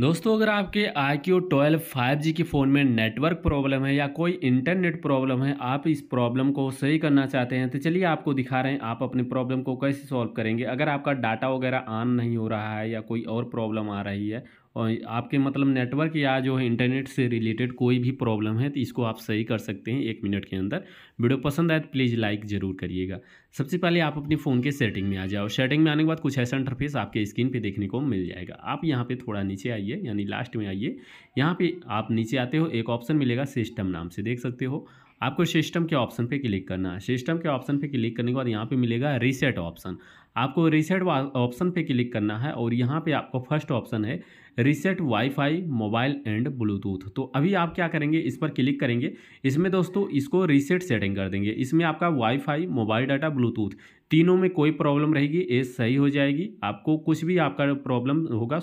दोस्तों अगर आपके iQOO twelve five G के फ़ोन में नेटवर्क प्रॉब्लम है या कोई इंटरनेट प्रॉब्लम है आप इस प्रॉब्लम को सही करना चाहते हैं तो चलिए आपको दिखा रहे हैं आप अपनी प्रॉब्लम को कैसे सॉल्व करेंगे अगर आपका डाटा वगैरह ऑन नहीं हो रहा है या कोई और प्रॉब्लम आ रही है और आपके मतलब नेटवर्क या जो है इंटरनेट से रिलेटेड कोई भी प्रॉब्लम है तो इसको आप सही कर सकते हैं एक मिनट के अंदर वीडियो पसंद आए तो प्लीज़ लाइक ज़रूर करिएगा सबसे पहले आप अपने फ़ोन के सेटिंग में आ जाओ सेटिंग में आने के बाद कुछ ऐसा इंटरफेस आपके स्क्रीन पे देखने को मिल जाएगा आप यहाँ पे थोड़ा नीचे आइए यानी लास्ट में आइए यहाँ पर आप नीचे आते हो एक ऑप्शन मिलेगा सिस्टम नाम से देख सकते हो आपको सिस्टम के ऑप्शन पे क्लिक करना है सिस्टम के ऑप्शन पे क्लिक करने के बाद यहाँ पे मिलेगा रीसेट ऑप्शन आपको रीसेट ऑप्शन पे क्लिक करना है और यहाँ पे आपको फर्स्ट ऑप्शन है reset wifi mobile and Bluetooth तो अभी आप क्या करेंगे इस पर क्लिक करेंगे इसमें दोस्तों इसको रीसेट सेटिंग कर देंगे इसमें आपका वाईफाई मोबाइल डाटा ब्लूटूथ तीनों में कोई प्रॉब्लम रहेगी ये सही हो जाएगी आपको कुछ भी आपका प्रॉब्लम होगा